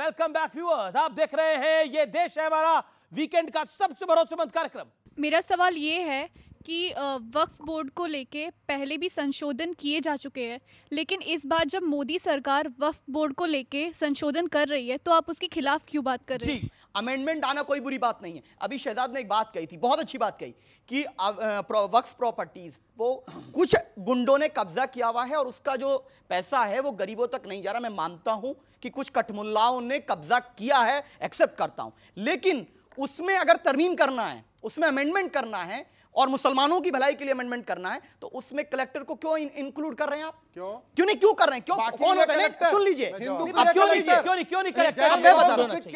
Welcome back viewers आप देख रहे हैं ये देश है हमारा वीकेंड का सबसे भरोसेमंद कार्यक्रम मेरा सवाल ये है कि वक्फ बोर्ड को लेके पहले भी संशोधन किए जा चुके हैं लेकिन इस बार जब मोदी सरकार वक्फ बोर्ड को लेके संशोधन कर रही है तो आप उसके खिलाफ क्यों बात कर रहे हैं अमेंडमेंट आना कोई बुरी बात नहीं है अभी शहजाद ने एक बात कही थी बहुत अच्छी बात कही कि वक्फ प्रॉपर्टीज वो कुछ गुंडों ने कब्जा किया हुआ है और उसका जो पैसा है वो गरीबों तक नहीं जा रहा मैं मानता हूं कि कुछ कठमुल्लाओं ने कब्जा किया है एक्सेप्ट करता हूं लेकिन उसमें अगर तरमीम करना है उसमें अमेंडमेंट करना है और मुसलमानों की भलाई के लिए अमेंडमेंट करना है तो उसमें कलेक्टर को क्यों इंक्लूड कर रहे हैं आप क्यों क्यों नहीं क्यों कर रहे हैं क्यों कौन होता है सुन लीजिए क्यों लीजिए क्यों नहीं क्यों नहीं कलेक्टर अगर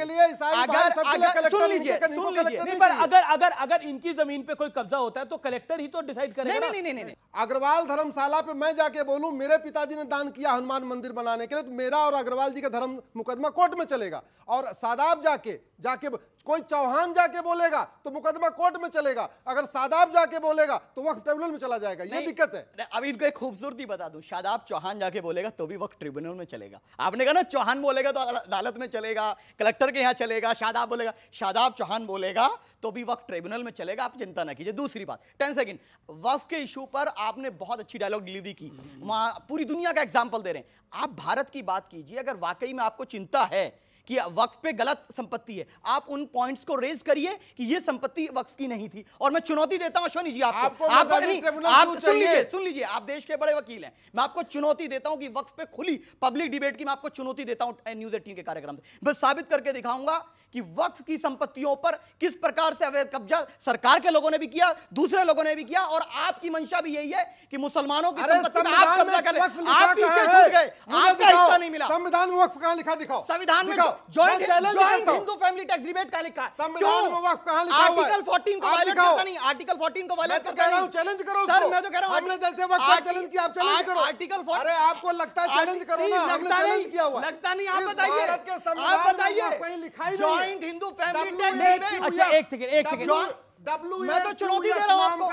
सुन लीजिए सुन लीजिए अगर अगर अगर इनकी जमीन पे कोई कब्जा होता है तो कलेक्टर ही तो डिसाइड करेगा नहीं नहीं नहीं नहीं अग्रवाल धर्मशाला पे मैं जाके बोलू मेरे पिताजी ने दान किया हनुमान मंदिर बनाने के लिए तो मेरा और अग्रवाल जी का धर्म मुकदमा कोर्ट में चलेगा और सादाब जाके जाके कोई चौहान जाके बोलेगा तो मुकदमा कोर्ट में चलेगा अगर सादाब शादाब जाके बोलेगा तो वक्त ट्रिब्यूनल में चला जाएगा ये दिक्कत है अभी इनको एक खूबसूरती बता दू शादाब चौहान जाके बोलेगा तो भी वक्त ट्रिब्यूनल में चलेगा आपने कहा ना चौहान बोलेगा तो अदालत में चलेगा कलेक्टर के यहाँ चलेगा शादाब बोलेगा शादाब चौहान बोलेगा तो भी वक्त ट्रिब्यूनल में चलेगा आप चिंता ना कीजिए दूसरी बात टेन सेकेंड वफ के इशू पर आपने बहुत अच्छी डायलॉग डिलीवरी की हम्म। वहां पूरी दुनिया का एग्जाम्पल दे रहे हैं आप भारत की बात कीजिए अगर वाकई में आपको चिंता है कि वक्फ पे गलत संपत्ति है आप उन पॉइंट्स को रेज करिए कि ये संपत्ति वक्फ की नहीं थी और मैं चुनौती देता हूं अश्वनी जी आपको, आप, सुन लीजिए सुन लीजिए आप देश के बड़े वकील हैं मैं आपको चुनौती देता हूं कि वक्फ पे खुली पब्लिक डिबेट की मैं आपको चुनौती देता हूं न्यूज एटीन के कार्यक्रम से मैं साबित करके दिखाऊंगा कि वक्फ की संपत्तियों पर किस प्रकार से अवैध कब्जा सरकार के लोगों ने भी किया दूसरे लोगों ने भी किया और आपकी मंशा भी यही है कि मुसलमानों की संपत्ति आप कब्जा करें आप पीछे छूट गए आपका हिस्सा नहीं मिला संविधान वक्फ कहां लिखा दिखाओ संविधान में दिखाओ joint Hindu family tax rebate का लिखा संविधान आर्टिकल 14 को वायलेट करता नहीं आर्टिकल 14 को वायलेट तो करता नहीं चैलेंज करो सर मैं तो कह रहा हूँ जैसे चैलेंज किया आप चैलेंज करो आर्टिकल अरे आपको लगता है चैलेंज करो ना चैलेंज किया हुआ लगता नहीं आप बताइए संविधान में लिखा ही हिंदू फैमिली टैक्स एक सेकंड एक सेकंड मैं तो चुनौती दे रहा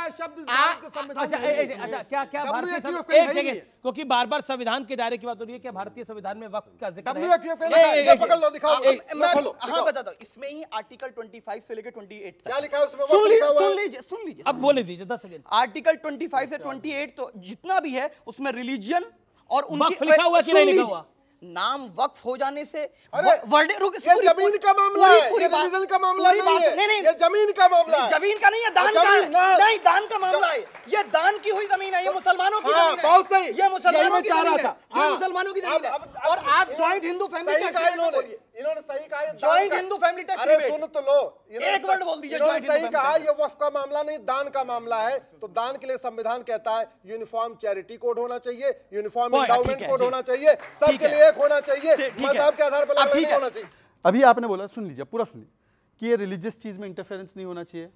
अच्छा, अच्छा क्या क्या क्योंकि बार बार संविधान के दायरे की बात हो रही है क्या भारतीय संविधान में वक्त का जिक्र इसमें ही आर्टिकल से है उसमें सुन लीजिए अब बोले दीजिए आर्टिकल तो जितना भी है उसमें रिलीजन और उनकी लिखा हुआ नाम वक्फ हो जाने से वर्डे रुक ये जमीन का मामला है ये रिलीजन का मामला नहीं है नहीं नहीं ये जमीन का मामला है जमीन का नहीं है दान का नहीं दान का मामला है ये दान की हुई जमीन है ये मुसलमानों की हाँ, जमीन है बहुत सही ये मुसलमानों की जमीन है था हाँ। मुसलमानों की जमीन है और आप ज्वाइंट हिंदू फैमिली टैक्स इन्होंने सही कहा ज्वाइंट हिंदू फैमिली टैक्स अरे सुन तो लो एक वर्ड बोल दीजिए इन्होंने सही कहा ये वफ का मामला नहीं दान का मामला है तो दान के लिए संविधान कहता है यूनिफॉर्म चैरिटी कोड होना चाहिए यूनिफॉर्म एंडाउमेंट कोड होना चाहिए सबके लिए एक होना चाहिए मजहब के आधार पर अलग नहीं होना चाहिए अभी आपने बोला सुन लीजिए पूरा सुनिए कि ये रिलीजियस चीज में इंटरफेरेंस नहीं होना चाहिए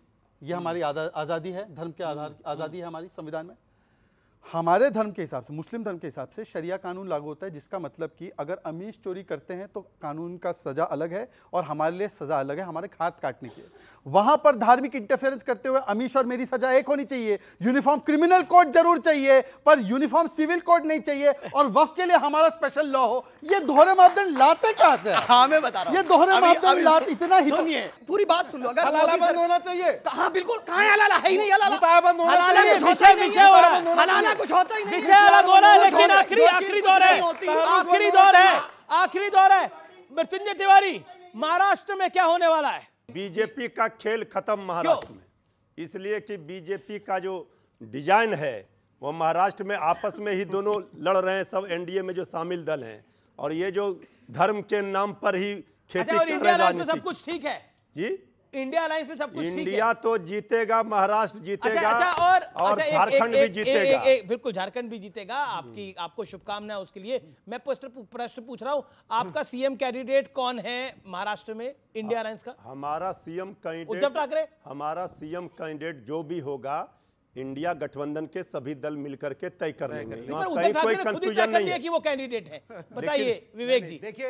ये हमारी आजादी है धर्म के आधार आजादी है हमारी संविधान में हमारे धर्म के हिसाब से मुस्लिम धर्म के हिसाब से शरिया कानून लागू होता है जिसका मतलब कि अगर अमीश चोरी करते हैं तो कानून का सज़ा अलग है और हमारे लिए सज़ा अलग है हमारे हाथ काटने की वहाँ पर धार्मिक इंटरफेरेंस करते हुए अमीश और मेरी सज़ा एक होनी चाहिए यूनिफॉर्म क्रिमिनल कोड जरूर चाहिए पर यूनिफॉर्म सिविल कोड नहीं चाहिए और वफ के लिए हमारा स्पेशल लॉ हो ये दोहरे मापदंड लाते कहाँ से हाँ मैं बता ये दोहरे मापदंड लाते इतना ही तो। सुनिए पूरी बात सुन लो अगर होना चाहिए कहा बिल्कुल कहा है ही नहीं कुछ होता ही नहीं विषय अलग हो रहा है लेकिन आखिरी आखिरी दौर है आखिरी दौर है आखिरी दौर है मृत्युंजय तिवारी महाराष्ट्र में क्या होने वाला है बीजेपी का खेल खत्म महाराष्ट्र में इसलिए कि बीजेपी का जो डिजाइन है वो महाराष्ट्र में आपस में ही दोनों लड़ रहे हैं सब एनडीए में जो शामिल दल हैं और ये जो धर्म के नाम पर ही अच्छा, खेती कर रहे हैं सब कुछ ठीक है जी इंडिया अलायंस में सब कुछ इंडिया तो जीतेगा महाराष्ट्र अच्छा, जीतेगा अच्छा, अच्छा, और, और अच्छा, झारखंड भी जीतेगा बिल्कुल झारखंड भी जीतेगा हम्म। आपकी आपको शुभकामनाएं उसके लिए मैं प्रश्न प्रश्न पूछ रहा हूँ आपका सीएम कैंडिडेट कौन है महाराष्ट्र में इंडिया हाँ, अलायंस का हमारा सीएम कैंडिडेट उद्धव ठाकरे हमारा सीएम कैंडिडेट जो भी होगा इंडिया गठबंधन के सभी दल मिलकर के तय कर लेंगे कहीं कोई कंफ्यूजन नहीं है कि वो कैंडिडेट है बताइए विवेक जी देखिए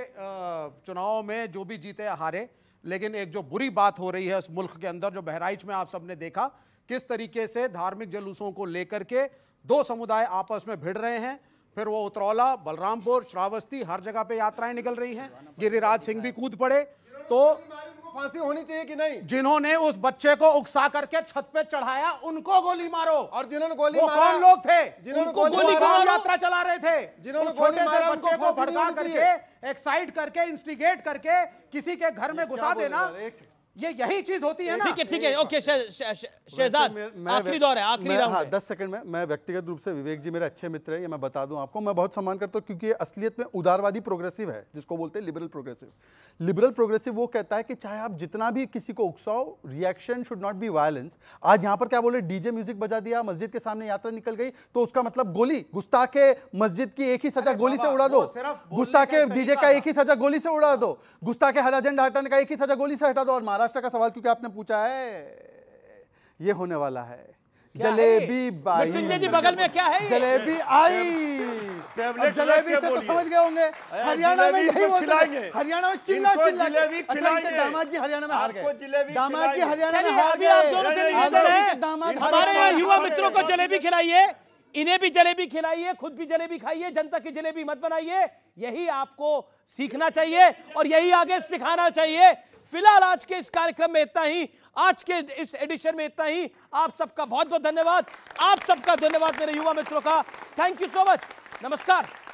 चुनाव में जो भी जीते हारे लेकिन एक जो बुरी बात हो रही है उस मुल्क के अंदर जो बहराइच में आप सबने देखा किस तरीके से धार्मिक जुलूसों को लेकर के दो समुदाय आपस में भिड़ रहे हैं फिर वो उतरौला बलरामपुर श्रावस्ती हर जगह पे यात्राएं निकल रही हैं गिरिराज सिंह भी कूद पड़े तो फांसी होनी चाहिए कि नहीं जिन्होंने उस बच्चे को उकसा करके छत पे चढ़ाया उनको गोली मारो और जिन्होंने गोली वो मारा कौन लोग थे जिन्होंने गोली, यात्रा चला रहे थे जिन्होंने गोली मारा उनको भड़का करके एक्साइट करके इंस्टिगेट करके किसी के घर में घुसा देना ये यही चीज होती है ना ठीक है ठीक है ओके शहजाद आखिरी दौर है आखिरी राउंड हाँ, दस सेकंड में मैं व्यक्तिगत रूप से विवेक जी मेरे अच्छे मित्र हैं ये मैं बता दूं आपको मैं बहुत सम्मान करता हूँ क्योंकि ये असलियत में उदारवादी प्रोग्रेसिव है जिसको बोलते हैं लिबरल प्रोग्रेसिव लिबरल प्रोग्रेसिव वो कहता है कि चाहे आप जितना भी किसी को उकसाओ reaction should not be violence आज यहाँ पर क्या बोले डीजे म्यूजिक बजा दिया मस्जिद के सामने यात्रा निकल गई तो उसका मतलब गोली के मस्जिद की एक ही सजा गोली से उड़ा दो के डीजे का एक ही सजा गोली से उड़ा दो गुस्ताख हरा झंडा हटाने का एक ही सजा गोली से हटा दो और मारा महाराष्ट्र का सवाल क्योंकि आपने पूछा है ये होने वाला है जलेबी बाई बगल में क्या है जलेबी आई जलेबी से तो समझ गए होंगे हरियाणा में यही बोलते तो हैं हरियाणा में चिल्ला चिल्ला जलेबी अच्छा, खिलाएंगे दामाद जी हरियाणा में हार गए दामाद जी हरियाणा में हार गए आप दोनों से दामाद हमारे यहाँ युवा मित्रों को जलेबी खिलाइए इन्हें भी जलेबी खिलाइए खुद भी जलेबी खाइए जनता की जलेबी मत बनाइए यही आपको सीखना चाहिए और यही आगे सिखाना चाहिए फिलहाल आज के इस कार्यक्रम में इतना ही आज के इस एडिशन में इतना ही आप सबका बहुत बहुत धन्यवाद आप सबका धन्यवाद मेरे युवा मित्रों का थैंक यू सो मच नमस्कार